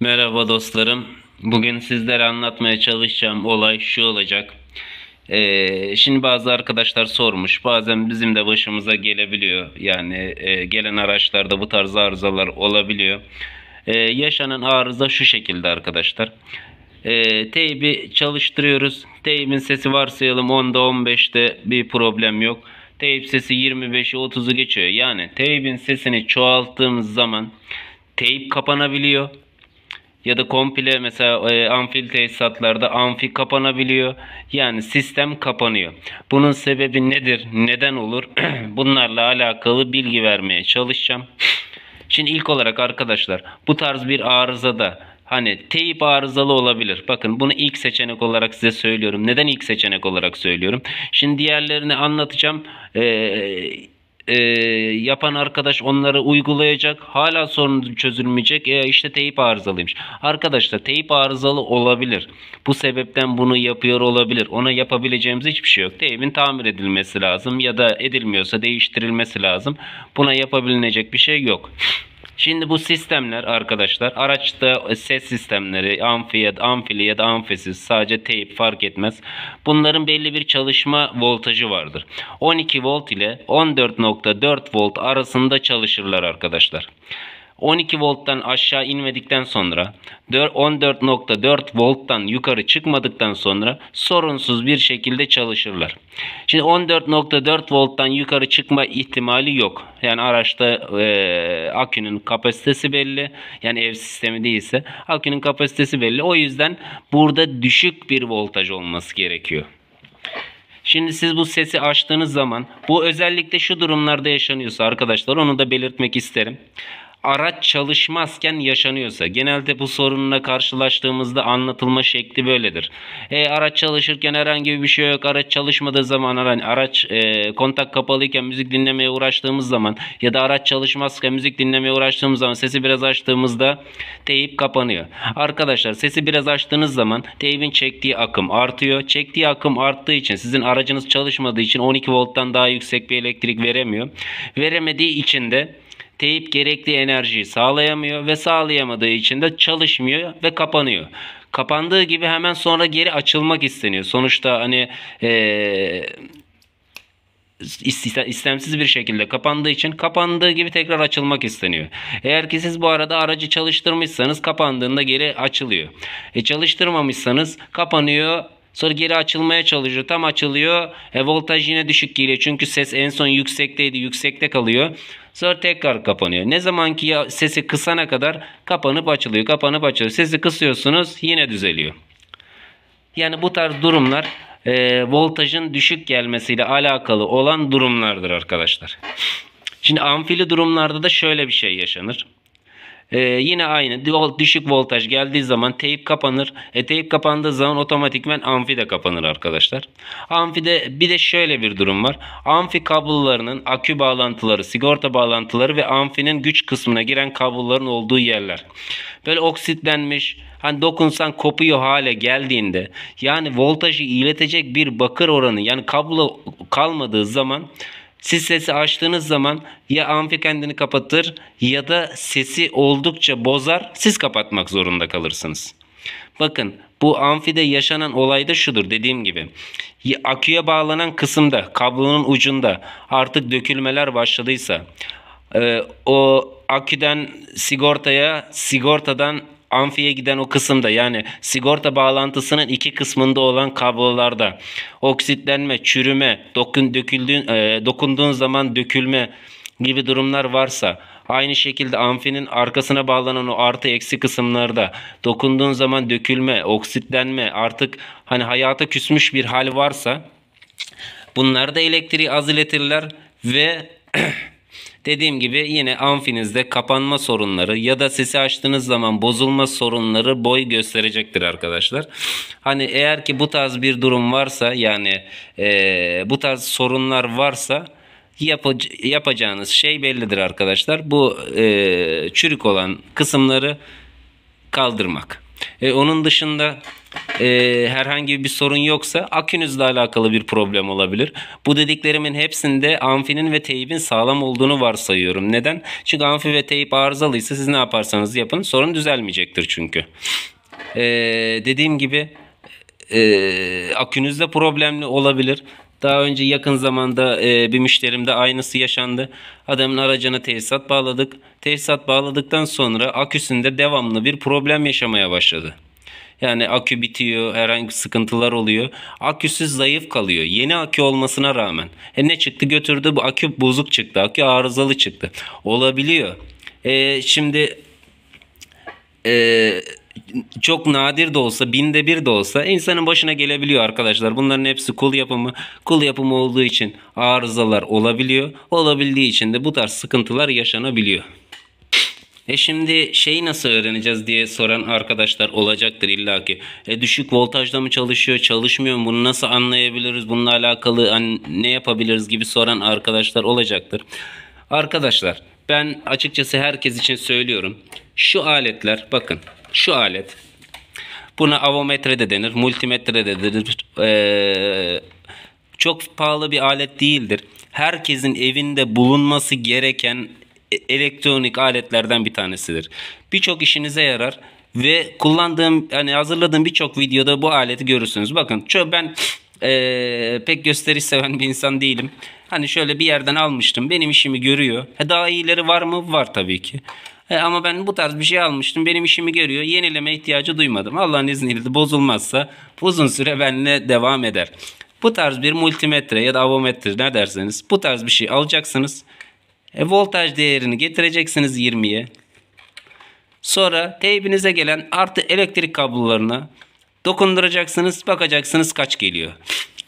Merhaba dostlarım. Bugün sizlere anlatmaya çalışacağım olay şu olacak. Ee, şimdi bazı arkadaşlar sormuş. Bazen bizim de başımıza gelebiliyor. Yani e, gelen araçlarda bu tarz arızalar olabiliyor. Ee, yaşanan arıza şu şekilde arkadaşlar. Ee, teybi çalıştırıyoruz. Teybin sesi varsayalım 10'da 15'te bir problem yok. Teyp sesi 25'i 30'u geçiyor. Yani teybin sesini çoğalttığımız zaman teyp kapanabiliyor ya da komple mesela e, amfil tesisatlarda amfi kapanabiliyor. Yani sistem kapanıyor. Bunun sebebi nedir? Neden olur? Bunlarla alakalı bilgi vermeye çalışacağım. Şimdi ilk olarak arkadaşlar bu tarz bir arızada hani teyip arızalı olabilir. Bakın bunu ilk seçenek olarak size söylüyorum. Neden ilk seçenek olarak söylüyorum? Şimdi diğerlerini anlatacağım. Ee, e, yapan arkadaş onları uygulayacak. Hala sorun çözülmeyecek. E işte teyip arızalıymış. Arkadaşlar teyip arızalı olabilir. Bu sebepten bunu yapıyor olabilir. Ona yapabileceğimiz hiçbir şey yok. Teyibin tamir edilmesi lazım ya da edilmiyorsa değiştirilmesi lazım. Buna yapabilecek bir şey yok. Şimdi bu sistemler arkadaşlar araçta ses sistemleri amfi ya da amfili ya da amfisiz sadece teyp fark etmez. Bunların belli bir çalışma voltajı vardır. 12 volt ile 14.4 volt arasında çalışırlar arkadaşlar. 12 volttan aşağı inmedikten sonra 14.4 volttan yukarı çıkmadıktan sonra sorunsuz bir şekilde çalışırlar. Şimdi 14.4 volttan yukarı çıkma ihtimali yok. Yani araçta e, akünün kapasitesi belli. Yani ev sistemi değilse akünün kapasitesi belli. O yüzden burada düşük bir voltaj olması gerekiyor. Şimdi siz bu sesi açtığınız zaman bu özellikle şu durumlarda yaşanıyorsa arkadaşlar onu da belirtmek isterim araç çalışmazken yaşanıyorsa genelde bu sorunla karşılaştığımızda anlatılma şekli böyledir. E, araç çalışırken herhangi bir şey yok. Araç çalışmadığı zaman hani araç e, kontak kapalıyken müzik dinlemeye uğraştığımız zaman ya da araç çalışmazken müzik dinlemeye uğraştığımız zaman sesi biraz açtığımızda teyip kapanıyor. Arkadaşlar sesi biraz açtığınız zaman teyibin çektiği akım artıyor. Çektiği akım arttığı için sizin aracınız çalışmadığı için 12 volttan daha yüksek bir elektrik veremiyor. Veremediği için de teyip gerekli enerjiyi sağlayamıyor ve sağlayamadığı için de çalışmıyor ve kapanıyor. Kapandığı gibi hemen sonra geri açılmak isteniyor. Sonuçta hani ee, istemsiz bir şekilde kapandığı için kapandığı gibi tekrar açılmak isteniyor. Eğer ki siz bu arada aracı çalıştırmışsanız kapandığında geri açılıyor. E çalıştırmamışsanız kapanıyor Sonra geri açılmaya çalışıyor. Tam açılıyor. E, voltaj yine düşük geliyor. Çünkü ses en son yüksekteydi. Yüksekte kalıyor. Sonra tekrar kapanıyor. Ne zaman ki sesi kısana kadar kapanıp açılıyor. Kapanıp açılıyor. Sesi kısıyorsunuz yine düzeliyor. Yani bu tarz durumlar e, voltajın düşük gelmesiyle alakalı olan durumlardır arkadaşlar. Şimdi amfili durumlarda da şöyle bir şey yaşanır. Ee, yine aynı düşük voltaj geldiği zaman teyip kapanır. E, teyip kapandığı zaman otomatikmen amfi de kapanır arkadaşlar. Amfide bir de şöyle bir durum var. Amfi kablolarının akü bağlantıları, sigorta bağlantıları ve amfinin güç kısmına giren kabloların olduğu yerler. Böyle oksitlenmiş, hani dokunsan kopuyor hale geldiğinde yani voltajı iletecek bir bakır oranı yani kablo kalmadığı zaman siz sesi açtığınız zaman ya amfi kendini kapatır ya da sesi oldukça bozar. Siz kapatmak zorunda kalırsınız. Bakın bu amfide yaşanan olay da şudur dediğim gibi. Aküye bağlanan kısımda kablonun ucunda artık dökülmeler başladıysa e, o aküden sigortaya sigortadan amfiye giden o kısımda yani sigorta bağlantısının iki kısmında olan kablolarda oksitlenme, çürüme, dokun, döküldüğün, e, dokunduğun zaman dökülme gibi durumlar varsa aynı şekilde amfinin arkasına bağlanan o artı eksi kısımlarda dokunduğun zaman dökülme, oksitlenme artık hani hayata küsmüş bir hal varsa bunlar da elektriği az iletirler ve Dediğim gibi yine amfinizde kapanma sorunları ya da sesi açtığınız zaman bozulma sorunları boy gösterecektir arkadaşlar. Hani eğer ki bu tarz bir durum varsa yani e, bu tarz sorunlar varsa yapı, yapacağınız şey bellidir arkadaşlar. Bu e, çürük olan kısımları kaldırmak. E, onun dışında e, herhangi bir sorun yoksa akünüzle alakalı bir problem olabilir. Bu dediklerimin hepsinde amfinin ve teybin sağlam olduğunu varsayıyorum. Neden? Çünkü amfi ve teyp arızalıysa siz ne yaparsanız yapın sorun düzelmeyecektir çünkü. E, dediğim gibi e, akünüzde problemli olabilir. Daha önce yakın zamanda e, bir müşterimde aynısı yaşandı. Adamın aracına tesisat bağladık. Tesisat bağladıktan sonra aküsünde devamlı bir problem yaşamaya başladı. Yani akü bitiyor, herhangi sıkıntılar oluyor. Aküsü zayıf kalıyor. Yeni akü olmasına rağmen. E ne çıktı götürdü? Bu akü bozuk çıktı. Akü arızalı çıktı. Olabiliyor. E, şimdi e, çok nadir de olsa binde bir de olsa insanın başına gelebiliyor arkadaşlar. Bunların hepsi kul yapımı. Kul yapımı olduğu için arızalar olabiliyor. Olabildiği için de bu tarz sıkıntılar yaşanabiliyor. E şimdi şeyi nasıl öğreneceğiz diye soran arkadaşlar olacaktır illa ki. E düşük voltajda mı çalışıyor, çalışmıyor mu? Bunu nasıl anlayabiliriz? Bununla alakalı hani ne yapabiliriz gibi soran arkadaşlar olacaktır. Arkadaşlar ben açıkçası herkes için söylüyorum. Şu aletler bakın şu alet Buna avometre de denir, multimetre de denir. Ee, çok pahalı bir alet değildir. Herkesin evinde bulunması gereken e, elektronik aletlerden bir tanesidir. Birçok işinize yarar ve kullandığım hani hazırladığım birçok videoda bu aleti görürsünüz. Bakın şu ben ee, pek gösteriş seven bir insan değilim. Hani şöyle bir yerden almıştım. Benim işimi görüyor. E, daha iyileri var mı? Var tabii ki. E, ama ben bu tarz bir şey almıştım. Benim işimi görüyor. Yenileme ihtiyacı duymadım. Allah'ın izniyle de bozulmazsa uzun süre benimle devam eder. Bu tarz bir multimetre ya da avometre ne derseniz bu tarz bir şey alacaksınız. E, voltaj değerini getireceksiniz 20'ye. Sonra teybinize gelen artı elektrik kablolarına dokunduracaksınız bakacaksınız kaç geliyor.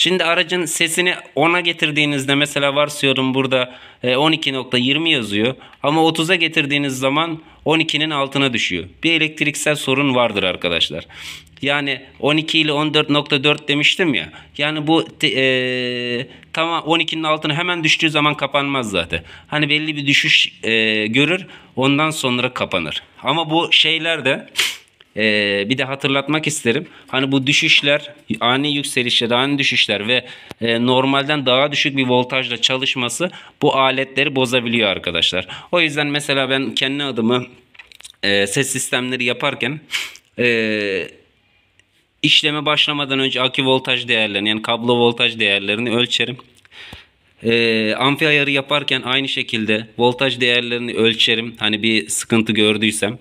Şimdi aracın sesini 10'a getirdiğinizde mesela varsıyorum burada 12.20 e, yazıyor. Ama 30'a getirdiğiniz zaman 12'nin altına düşüyor. Bir elektriksel sorun vardır arkadaşlar. Yani 12 ile 14.4 demiştim ya. Yani bu e, tamam 12'nin altına hemen düştüğü zaman kapanmaz zaten. Hani belli bir düşüş e, görür ondan sonra kapanır. Ama bu şeyler de e, bir de hatırlatmak isterim. Hani bu düşüşler, ani yükselişler, ani düşüşler ve e, normalden daha düşük bir voltajla çalışması bu aletleri bozabiliyor arkadaşlar. O yüzden mesela ben kendi adımı e, ses sistemleri yaparken e, işleme başlamadan önce akü voltaj değerlerini yani kablo voltaj değerlerini ölçerim. E, amfi ayarı yaparken aynı şekilde voltaj değerlerini ölçerim. Hani bir sıkıntı gördüysem.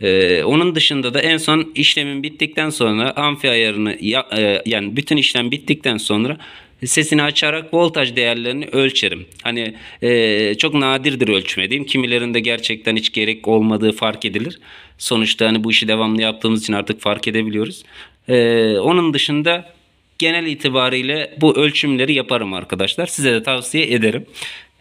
Ee, onun dışında da en son işlemin bittikten sonra amfi ayarını ya, e, yani bütün işlem bittikten sonra sesini açarak voltaj değerlerini ölçerim. Hani e, çok nadirdir ölçmediğim. Kimilerinde gerçekten hiç gerek olmadığı fark edilir. Sonuçta hani bu işi devamlı yaptığımız için artık fark edebiliyoruz. E, onun dışında genel itibariyle bu ölçümleri yaparım arkadaşlar. Size de tavsiye ederim.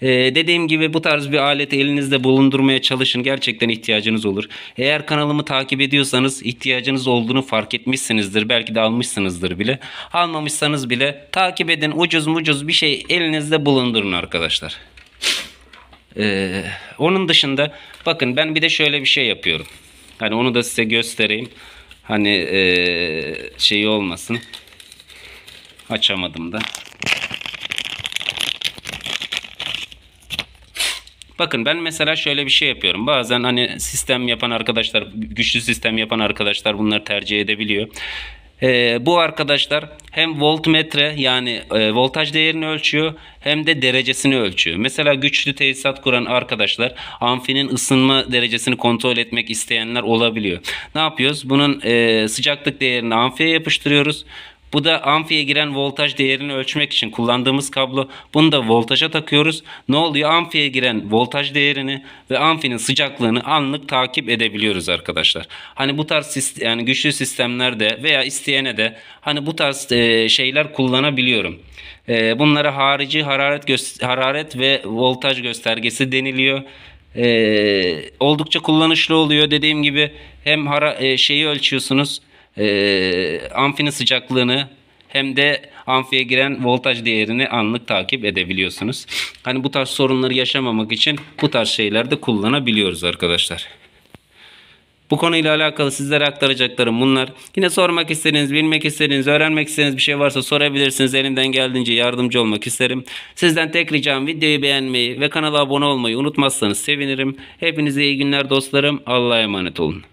Ee, dediğim gibi bu tarz bir aleti elinizde bulundurmaya çalışın. Gerçekten ihtiyacınız olur. Eğer kanalımı takip ediyorsanız ihtiyacınız olduğunu fark etmişsinizdir. Belki de almışsınızdır bile. Almamışsanız bile takip edin. Ucuz mucuz bir şey elinizde bulundurun arkadaşlar. Ee, onun dışında bakın ben bir de şöyle bir şey yapıyorum. Hani onu da size göstereyim. Hani ee, şey olmasın. Açamadım da. Bakın ben mesela şöyle bir şey yapıyorum. Bazen hani sistem yapan arkadaşlar, güçlü sistem yapan arkadaşlar bunları tercih edebiliyor. Ee, bu arkadaşlar hem voltmetre yani e, voltaj değerini ölçüyor hem de derecesini ölçüyor. Mesela güçlü tesisat kuran arkadaşlar amfinin ısınma derecesini kontrol etmek isteyenler olabiliyor. Ne yapıyoruz? Bunun e, sıcaklık değerini amfiye yapıştırıyoruz. Bu da amfiye giren voltaj değerini ölçmek için kullandığımız kablo. Bunu da voltaja takıyoruz. Ne oluyor? Amfiye giren voltaj değerini ve amfinin sıcaklığını anlık takip edebiliyoruz arkadaşlar. Hani bu tarz yani güçlü sistemlerde veya isteyene de hani bu tarz e, şeyler kullanabiliyorum. E, bunlara harici hararet hararet ve voltaj göstergesi deniliyor ee, oldukça kullanışlı oluyor. Dediğim gibi hem hara, e, şeyi ölçüyorsunuz e, amfinin sıcaklığını hem de amfiye giren voltaj değerini anlık takip edebiliyorsunuz. Hani bu tarz sorunları yaşamamak için bu tarz şeyler de kullanabiliyoruz arkadaşlar. Bu konuyla alakalı sizlere aktaracaklarım bunlar. Yine sormak istediğiniz, bilmek istediğiniz, öğrenmek istediğiniz bir şey varsa sorabilirsiniz. Elimden geldiğince yardımcı olmak isterim. Sizden tek ricam videoyu beğenmeyi ve kanala abone olmayı unutmazsanız sevinirim. Hepinize iyi günler dostlarım. Allah'a emanet olun.